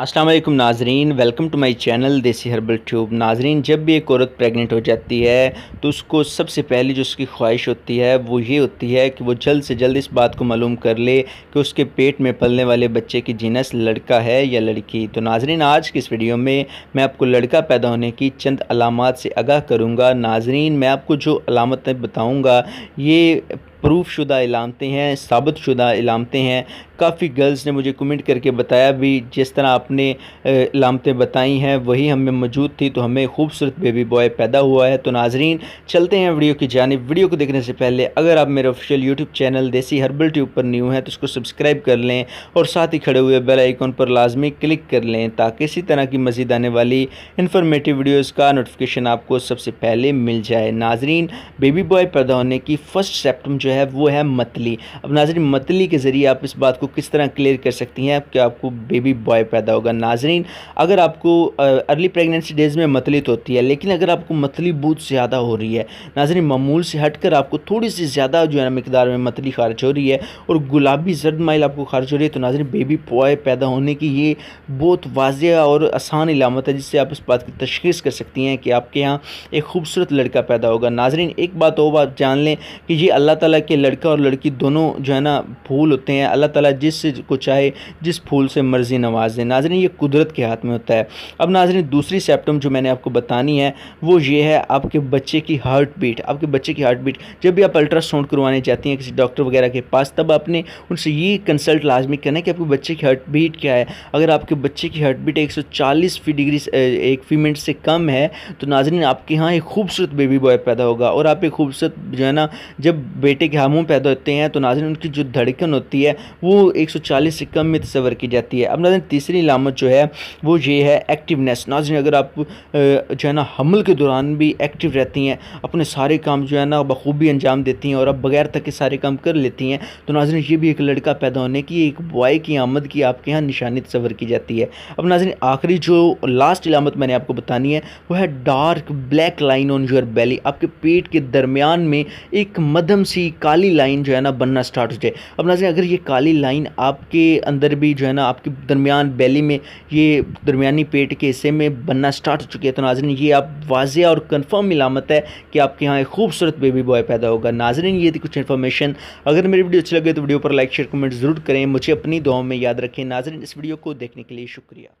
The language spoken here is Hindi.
असलम नाजरीन welcome to my channel Desi herbal tube नाजरीन जब भी एक औरत प्रेग्नेंट हो जाती है तो उसको सबसे पहले जो उसकी ख्वाहिश होती है वो ये होती है कि वो जल्द से जल्द इस बात को मालूम कर ले कि उसके पेट में पलने वाले बच्चे की जीनस लड़का है या लड़की तो नाजरीन आज की इस वीडियो में मैं आपको लड़का पैदा होने की चंद अलामत से आगाह करूँगा नाजरीन मैं आपको जो अलामतें बताऊँगा ये प्रूफ शुदा इलामतें हैं साबित शुदा इलामतें हैं काफ़ी गर्ल्स ने मुझे कमेंट करके बताया भी जिस तरह आपने लामतें बताई हैं वही हमें मौजूद थी तो हमें खूबसूरत बेबी बॉय पैदा हुआ है तो नाजरीन चलते हैं वीडियो की जानब वीडियो को देखने से पहले अगर आप मेरे official YouTube channel Desi herbal tube पर न्यू हैं तो उसको सब्सक्राइब कर लें और साथ ही खड़े हुए बेल आइकॉन पर लाजमी क्लिक कर लें ताकि इसी तरह की मज़ीद आने वाली इन्फॉर्मेटिव वीडियोज़ का नोटिफिकेशन आपको सबसे पहले मिल जाए नाजरीन बेबी बॉय पैदा होने की फ़र्स्ट सेप्टम जो है वो है मतली अब नाजरीन मतली के ज़रिए आप इस बात को किस तरह क्लियर कर सकती हैं कि आपको बेबी बॉय पैदा होगा नाजरीन अगर आपको अर्ली प्रेगनेंसी डेज़ में मतलीत तो होती है लेकिन अगर आपको मतली बहुत ज़्यादा हो रही है नाजरीन मामूल से हट आपको थोड़ी सी ज़्यादा जो है ना मकदार में मतली खारिज हो रही है और गुलाबी जर्द माइल आपको खारिज हो रही है तो नाजरीन बेबी बॉय पैदा होने की ये बहुत वाज और आसान इलामत है जिससे आप इस बात की तशखीस कर सकती हैं कि आपके यहाँ एक खूबसूरत लड़का पैदा होगा नाजरीन एक बात और बात जान लें कि ये अल्लाह ताला के लड़का और लड़की दोनों जो है ना भूल होते हैं अल्लाह ताला जिस को चाहे जिस फूल से मर्ज़ी नवाज दें नाजरन ये कुदरत के हाथ में होता है अब नाजरन दूसरी सेप्टम जो मैंने आपको बतानी है वो ये है आपके बच्चे की हार्ट बीट आपके बच्चे की हार्ट बीट जब भी आप अल्ट्रासाउंड करवाने जाती हैं किसी डॉक्टर वगैरह के पास तब आपने उनसे ये कंसल्ट लाजमी करना है कि आपके बच्चे की हार्ट बीट क्या है अगर आपके बच्चे की हार्ट बीट एक फी डिग्री एक फी मिनट से कम है तो नाजरन आपके यहाँ एक खूबसूरत बेबी बॉय पैदा होगा और आप एक खूबसूरत जो है ना जब बेटे के हामों पैदा होते हैं तो नाजरन उनकी जो धड़कन होती है वो 140 से कम में तस्वर की जाती है अब नाजन तीसरी लामत जो है वो ये है एक्टिवनेस नाजन अगर आप जो है ना हमल के दौरान भी एक्टिव रहती हैं अपने सारे काम जो है ना बखूबी अंजाम देती हैं और आप बगैर तक के सारे काम कर लेती हैं तो नाजन ये भी एक लड़का पैदा होने की एक बॉय की आमद की आपके यहाँ निशानी तस्वर की जाती है अब नाजन आखिरी जो लास्ट इलामत मैंने आपको बतानी है वो है dark black line on your belly आपके पेट के दरमियान में एक मदम सी काली लाइन जो है ना बनना स्टार्ट हो जाए अब नाजन अगर ये काली लाइन लाइन आपके अंदर भी जो है ना आपके दरमियान बैली में ये दरमियानी पेट के हिस्से में बनना स्टार्ट हो चुकी है तो नाजरन ये आप वाजह और कन्फर्म इलामत है कि आपके यहाँ एक खूबसूरत बेबी बॉय पैदा होगा नाजरन ये थी कुछ इन्फॉर्मेशन अगर मेरी वीडियो अच्छी लगे तो वीडियो पर लाइक शेयर कमेंट ज़रूर करें मुझे अपनी दुआओं में याद रखें नाजरन इस वीडियो को देखने के लिए शुक्रिया